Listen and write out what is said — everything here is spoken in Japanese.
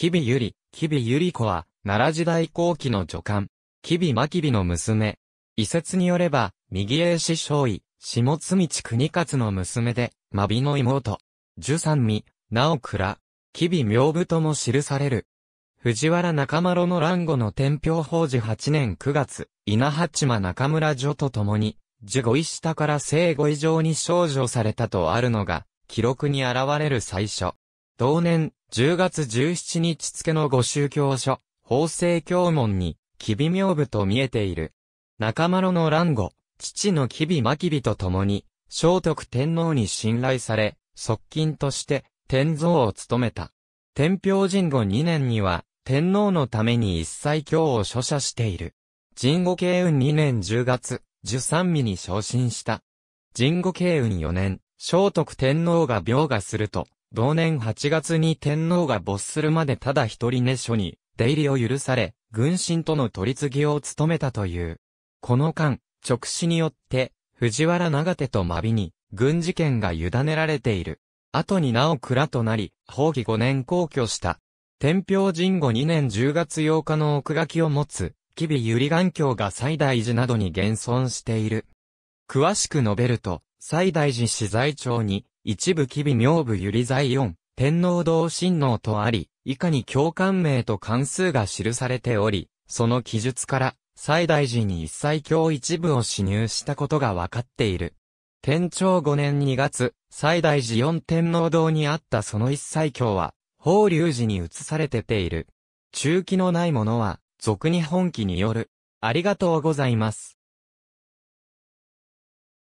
吉備ユリ、吉備ユリ子は、奈良時代後期の女官、吉備真備の娘。遺説によれば、右江師少尉、下津道国勝の娘で、真備の妹、十三味、直倉、吉備名部とも記される。藤原中丸の乱後の天平法事8年9月、稲八間中村女と共に、十五位下から生後以上に少女されたとあるのが、記録に現れる最初。同年、10月17日付の御宗教書、法制教門に、キビ名部と見えている。中丸の乱語、父のキビまきビと共に、聖徳天皇に信頼され、側近として、天蔵を務めた。天平神後2年には、天皇のために一切教を書写している。神後慶運2年10月、十三味に昇進した。神後慶運4年、聖徳天皇が病がすると、同年8月に天皇が没するまでただ一人熱所に出入りを許され、軍神との取り次ぎを務めたという。この間、直死によって、藤原長手と真備に、軍事権が委ねられている。後になお蔵となり、宝義5年皇居した。天平神後2年10月8日の奥書きを持つ、吉備百合眼鏡が西大寺などに現存している。詳しく述べると、西大寺資材長に、一部機微妙部ゆり在音、天皇道神皇とあり、以下に教官名と関数が記されており、その記述から、最大寺に一切教一部を侵入したことが分かっている。天長五年二月、最大寺四天皇堂にあったその一切教は、法隆寺に移されてている。中期のないものは、俗に本記による。ありがとうございます。